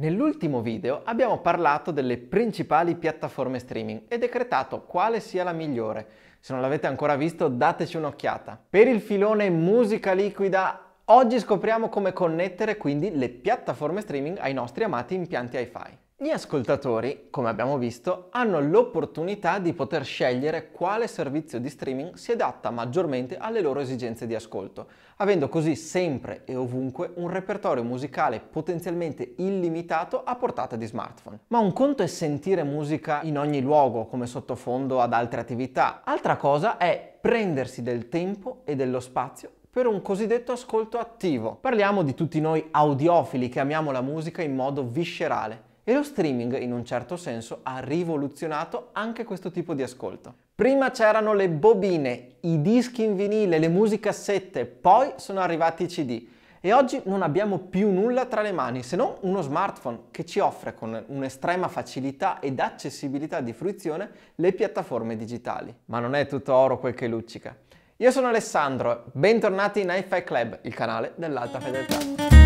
Nell'ultimo video abbiamo parlato delle principali piattaforme streaming e decretato quale sia la migliore. Se non l'avete ancora visto dateci un'occhiata. Per il filone musica liquida oggi scopriamo come connettere quindi le piattaforme streaming ai nostri amati impianti hi-fi. Gli ascoltatori, come abbiamo visto, hanno l'opportunità di poter scegliere quale servizio di streaming si adatta maggiormente alle loro esigenze di ascolto, avendo così sempre e ovunque un repertorio musicale potenzialmente illimitato a portata di smartphone. Ma un conto è sentire musica in ogni luogo, come sottofondo ad altre attività, altra cosa è prendersi del tempo e dello spazio per un cosiddetto ascolto attivo. Parliamo di tutti noi audiofili che amiamo la musica in modo viscerale e lo streaming, in un certo senso, ha rivoluzionato anche questo tipo di ascolto. Prima c'erano le bobine, i dischi in vinile, le musicassette, poi sono arrivati i CD. E oggi non abbiamo più nulla tra le mani se non uno smartphone che ci offre con un'estrema facilità ed accessibilità di fruizione le piattaforme digitali. Ma non è tutto oro quel che luccica. Io sono Alessandro, bentornati in hi Club, il canale dell'Alta Fedeltà.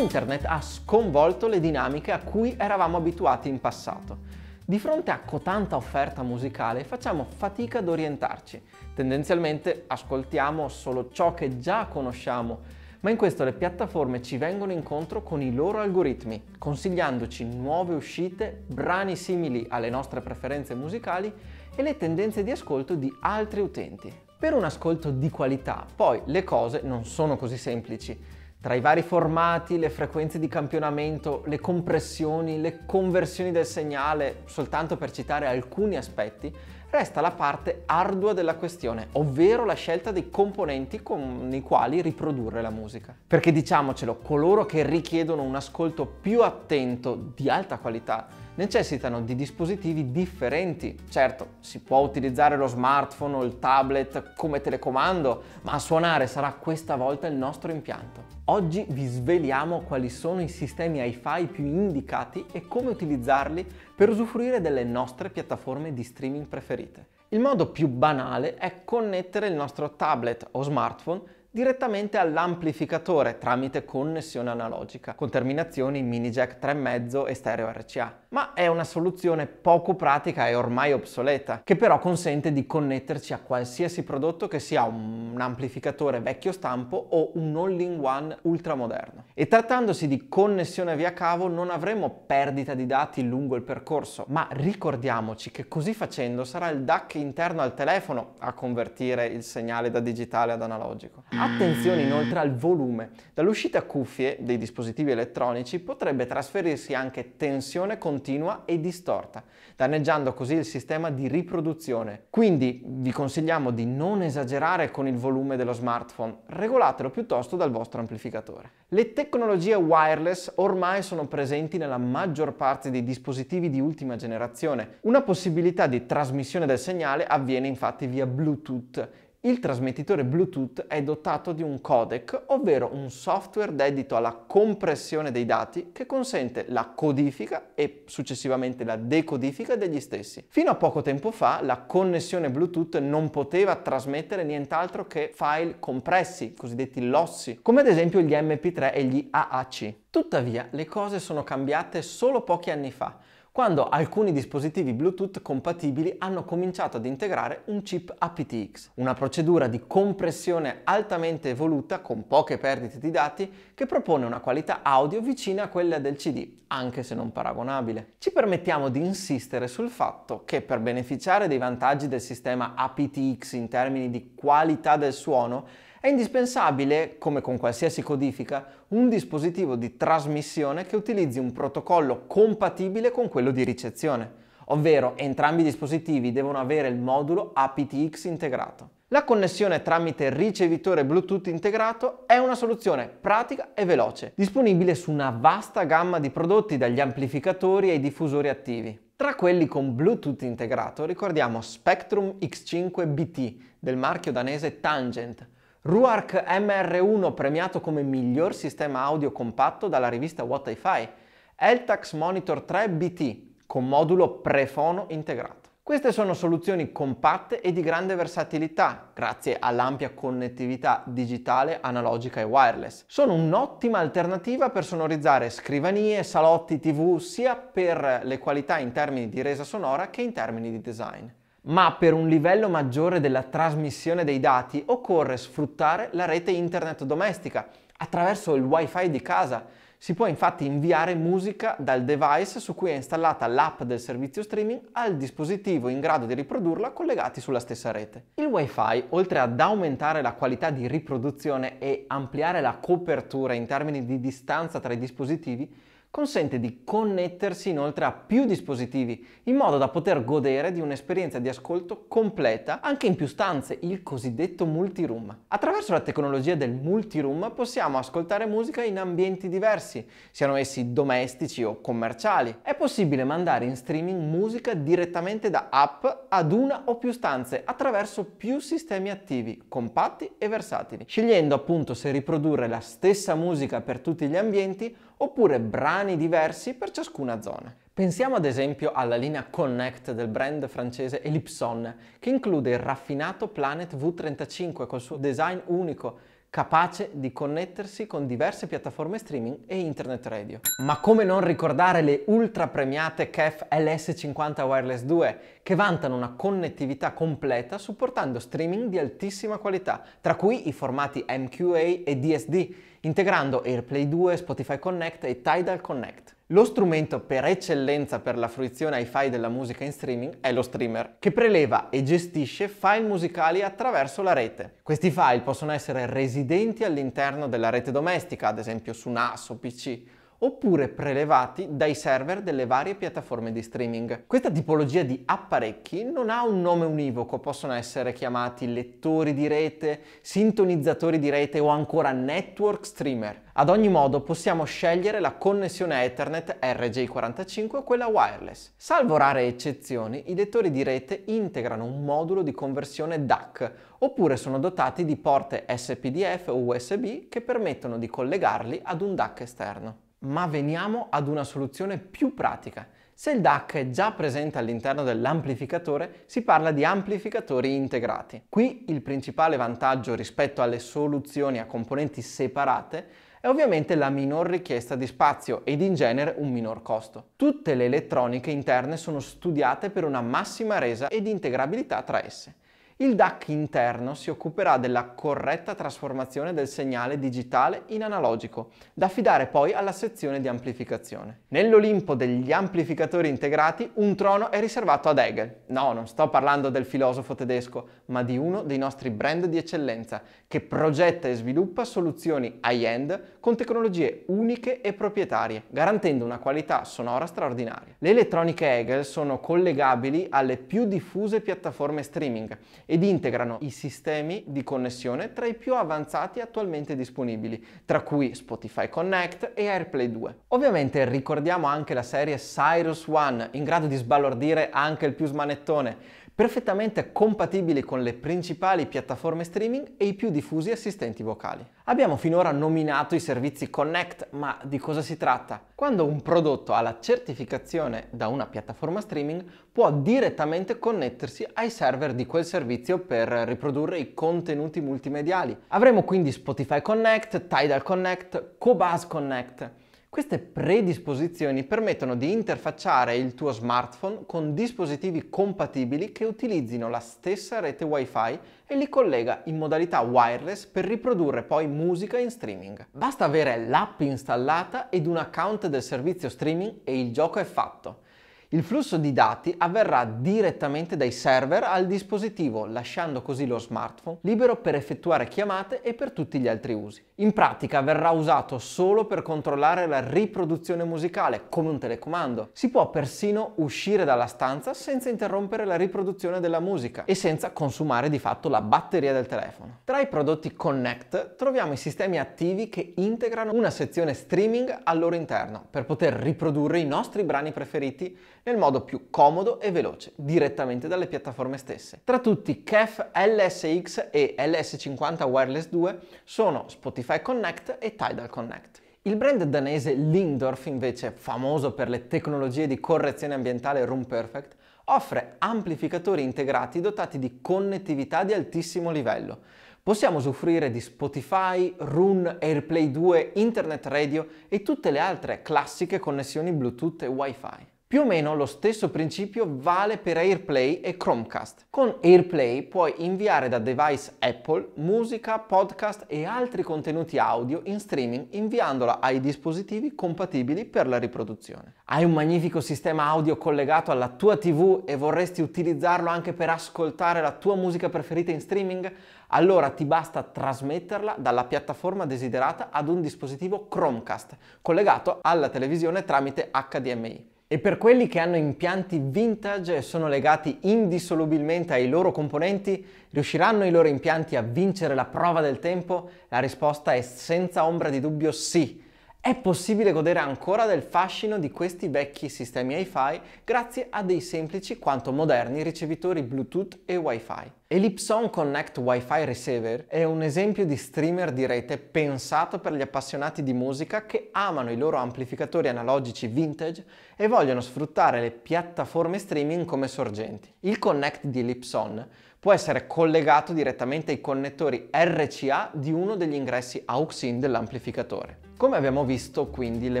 Internet ha sconvolto le dinamiche a cui eravamo abituati in passato. Di fronte a cotanta offerta musicale facciamo fatica ad orientarci. Tendenzialmente ascoltiamo solo ciò che già conosciamo, ma in questo le piattaforme ci vengono incontro con i loro algoritmi, consigliandoci nuove uscite, brani simili alle nostre preferenze musicali e le tendenze di ascolto di altri utenti. Per un ascolto di qualità, poi le cose non sono così semplici. Tra i vari formati, le frequenze di campionamento, le compressioni, le conversioni del segnale, soltanto per citare alcuni aspetti, resta la parte ardua della questione, ovvero la scelta dei componenti con i quali riprodurre la musica. Perché diciamocelo, coloro che richiedono un ascolto più attento di alta qualità necessitano di dispositivi differenti. Certo, si può utilizzare lo smartphone o il tablet come telecomando, ma a suonare sarà questa volta il nostro impianto. Oggi vi sveliamo quali sono i sistemi hi-fi più indicati e come utilizzarli per usufruire delle nostre piattaforme di streaming preferite. Il modo più banale è connettere il nostro tablet o smartphone direttamente all'amplificatore tramite connessione analogica con terminazioni mini jack 3.5 e stereo RCA. Ma è una soluzione poco pratica e ormai obsoleta, che però consente di connetterci a qualsiasi prodotto che sia un amplificatore vecchio stampo o un all-in-one ultramoderno. E trattandosi di connessione via cavo non avremo perdita di dati lungo il percorso, ma ricordiamoci che così facendo sarà il DAC interno al telefono a convertire il segnale da digitale ad analogico Attenzione inoltre al volume. Dall'uscita a cuffie dei dispositivi elettronici potrebbe trasferirsi anche tensione continua e distorta, danneggiando così il sistema di riproduzione. Quindi vi consigliamo di non esagerare con il volume dello smartphone, regolatelo piuttosto dal vostro amplificatore. Le tecnologie wireless ormai sono presenti nella maggior parte dei dispositivi di ultima generazione. Una possibilità di trasmissione del segnale avviene infatti via Bluetooth il trasmettitore Bluetooth è dotato di un codec, ovvero un software dedito alla compressione dei dati che consente la codifica e successivamente la decodifica degli stessi. Fino a poco tempo fa la connessione Bluetooth non poteva trasmettere nient'altro che file compressi, cosiddetti lossi, come ad esempio gli MP3 e gli AAC. Tuttavia le cose sono cambiate solo pochi anni fa quando alcuni dispositivi Bluetooth compatibili hanno cominciato ad integrare un chip aptX, una procedura di compressione altamente evoluta con poche perdite di dati che propone una qualità audio vicina a quella del CD, anche se non paragonabile. Ci permettiamo di insistere sul fatto che per beneficiare dei vantaggi del sistema aptX in termini di qualità del suono, è indispensabile, come con qualsiasi codifica, un dispositivo di trasmissione che utilizzi un protocollo compatibile con quello di ricezione, ovvero entrambi i dispositivi devono avere il modulo aptX integrato. La connessione tramite ricevitore Bluetooth integrato è una soluzione pratica e veloce, disponibile su una vasta gamma di prodotti dagli amplificatori ai diffusori attivi. Tra quelli con Bluetooth integrato ricordiamo Spectrum X5 BT del marchio danese Tangent, Ruark MR1 premiato come miglior sistema audio compatto dalla rivista What hi Eltax Monitor 3 BT con modulo prefono integrato. Queste sono soluzioni compatte e di grande versatilità, grazie all'ampia connettività digitale, analogica e wireless. Sono un'ottima alternativa per sonorizzare scrivanie, salotti, tv, sia per le qualità in termini di resa sonora che in termini di design ma per un livello maggiore della trasmissione dei dati occorre sfruttare la rete internet domestica attraverso il wifi di casa. Si può infatti inviare musica dal device su cui è installata l'app del servizio streaming al dispositivo in grado di riprodurla collegati sulla stessa rete. Il wifi, oltre ad aumentare la qualità di riproduzione e ampliare la copertura in termini di distanza tra i dispositivi, consente di connettersi inoltre a più dispositivi in modo da poter godere di un'esperienza di ascolto completa anche in più stanze, il cosiddetto multiroom. Attraverso la tecnologia del multiroom possiamo ascoltare musica in ambienti diversi, siano essi domestici o commerciali. È possibile mandare in streaming musica direttamente da app ad una o più stanze attraverso più sistemi attivi, compatti e versatili, scegliendo appunto se riprodurre la stessa musica per tutti gli ambienti oppure brani diversi per ciascuna zona. Pensiamo ad esempio alla linea Connect del brand francese Elipson, che include il raffinato Planet V35 col suo design unico capace di connettersi con diverse piattaforme streaming e internet radio. Ma come non ricordare le ultra premiate CAF LS50 Wireless 2 che vantano una connettività completa supportando streaming di altissima qualità, tra cui i formati MQA e DSD, integrando AirPlay 2, Spotify Connect e Tidal Connect. Lo strumento per eccellenza per la fruizione ai file della musica in streaming è lo streamer, che preleva e gestisce file musicali attraverso la rete. Questi file possono essere residenti all'interno della rete domestica, ad esempio su NAS o PC, oppure prelevati dai server delle varie piattaforme di streaming. Questa tipologia di apparecchi non ha un nome univoco, possono essere chiamati lettori di rete, sintonizzatori di rete o ancora network streamer. Ad ogni modo possiamo scegliere la connessione Ethernet RJ45 o quella wireless. Salvo rare eccezioni, i lettori di rete integrano un modulo di conversione DAC oppure sono dotati di porte SPDF o USB che permettono di collegarli ad un DAC esterno. Ma veniamo ad una soluzione più pratica. Se il DAC è già presente all'interno dell'amplificatore, si parla di amplificatori integrati. Qui il principale vantaggio rispetto alle soluzioni a componenti separate è ovviamente la minor richiesta di spazio ed in genere un minor costo. Tutte le elettroniche interne sono studiate per una massima resa ed integrabilità tra esse. Il DAC interno si occuperà della corretta trasformazione del segnale digitale in analogico, da affidare poi alla sezione di amplificazione. Nell'Olimpo degli amplificatori integrati un trono è riservato ad Hegel. No, non sto parlando del filosofo tedesco, ma di uno dei nostri brand di eccellenza, che progetta e sviluppa soluzioni high-end con tecnologie uniche e proprietarie, garantendo una qualità sonora straordinaria. Le elettroniche Hegel sono collegabili alle più diffuse piattaforme streaming ed integrano i sistemi di connessione tra i più avanzati attualmente disponibili, tra cui Spotify Connect e AirPlay 2. Ovviamente ricordiamo anche la serie Cyrus One, in grado di sbalordire anche il più smanettone perfettamente compatibili con le principali piattaforme streaming e i più diffusi assistenti vocali. Abbiamo finora nominato i servizi Connect, ma di cosa si tratta? Quando un prodotto ha la certificazione da una piattaforma streaming, può direttamente connettersi ai server di quel servizio per riprodurre i contenuti multimediali. Avremo quindi Spotify Connect, Tidal Connect, Cobas Connect queste predisposizioni permettono di interfacciare il tuo smartphone con dispositivi compatibili che utilizzino la stessa rete wifi e li collega in modalità wireless per riprodurre poi musica in streaming. Basta avere l'app installata ed un account del servizio streaming e il gioco è fatto. Il flusso di dati avverrà direttamente dai server al dispositivo, lasciando così lo smartphone libero per effettuare chiamate e per tutti gli altri usi. In pratica verrà usato solo per controllare la riproduzione musicale, come un telecomando. Si può persino uscire dalla stanza senza interrompere la riproduzione della musica e senza consumare di fatto la batteria del telefono. Tra i prodotti Connect troviamo i sistemi attivi che integrano una sezione streaming al loro interno per poter riprodurre i nostri brani preferiti nel modo più comodo e veloce, direttamente dalle piattaforme stesse. Tra tutti, CAF LSX e LS50 Wireless 2 sono Spotify Connect e Tidal Connect. Il brand danese Lindorf, invece famoso per le tecnologie di correzione ambientale Room Perfect, offre amplificatori integrati dotati di connettività di altissimo livello. Possiamo usufruire di Spotify, Run, AirPlay 2, Internet Radio e tutte le altre classiche connessioni Bluetooth e Wi-Fi. Più o meno lo stesso principio vale per AirPlay e Chromecast. Con AirPlay puoi inviare da device Apple musica, podcast e altri contenuti audio in streaming inviandola ai dispositivi compatibili per la riproduzione. Hai un magnifico sistema audio collegato alla tua TV e vorresti utilizzarlo anche per ascoltare la tua musica preferita in streaming? Allora ti basta trasmetterla dalla piattaforma desiderata ad un dispositivo Chromecast collegato alla televisione tramite HDMI. E per quelli che hanno impianti vintage e sono legati indissolubilmente ai loro componenti, riusciranno i loro impianti a vincere la prova del tempo? La risposta è senza ombra di dubbio sì. È possibile godere ancora del fascino di questi vecchi sistemi hi-fi grazie a dei semplici quanto moderni ricevitori Bluetooth e Wi-Fi. Elipson Connect Wi-Fi Receiver è un esempio di streamer di rete pensato per gli appassionati di musica che amano i loro amplificatori analogici vintage e vogliono sfruttare le piattaforme streaming come sorgenti. Il Connect di Elipson può essere collegato direttamente ai connettori RCA di uno degli ingressi AUX-IN dell'amplificatore. Come abbiamo visto quindi le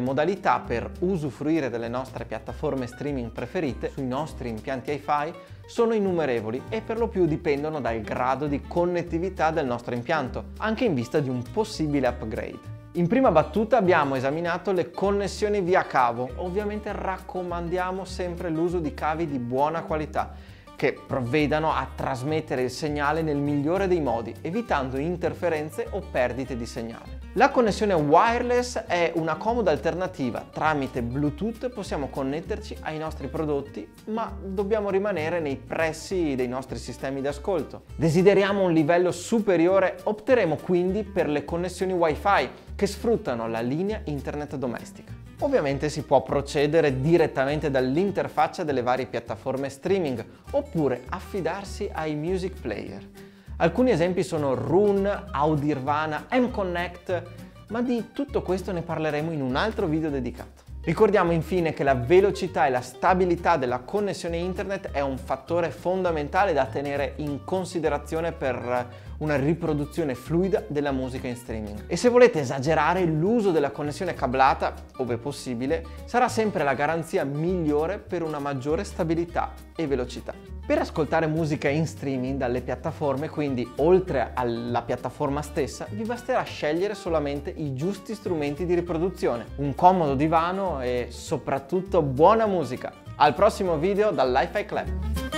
modalità per usufruire delle nostre piattaforme streaming preferite sui nostri impianti hi-fi sono innumerevoli e per lo più dipendono dal grado di connettività del nostro impianto, anche in vista di un possibile upgrade. In prima battuta abbiamo esaminato le connessioni via cavo, ovviamente raccomandiamo sempre l'uso di cavi di buona qualità che provvedano a trasmettere il segnale nel migliore dei modi, evitando interferenze o perdite di segnale. La connessione wireless è una comoda alternativa. Tramite Bluetooth possiamo connetterci ai nostri prodotti, ma dobbiamo rimanere nei pressi dei nostri sistemi di ascolto. Desideriamo un livello superiore, opteremo quindi per le connessioni Wi-Fi che sfruttano la linea internet domestica. Ovviamente si può procedere direttamente dall'interfaccia delle varie piattaforme streaming oppure affidarsi ai music player. Alcuni esempi sono Rune, Audirvana, M-Connect, ma di tutto questo ne parleremo in un altro video dedicato. Ricordiamo infine che la velocità e la stabilità della connessione internet è un fattore fondamentale da tenere in considerazione per una riproduzione fluida della musica in streaming. E se volete esagerare, l'uso della connessione cablata, ove possibile, sarà sempre la garanzia migliore per una maggiore stabilità e velocità. Per ascoltare musica in streaming dalle piattaforme, quindi oltre alla piattaforma stessa, vi basterà scegliere solamente i giusti strumenti di riproduzione, un comodo divano e soprattutto buona musica. Al prossimo video dall'Hi-Fi Club!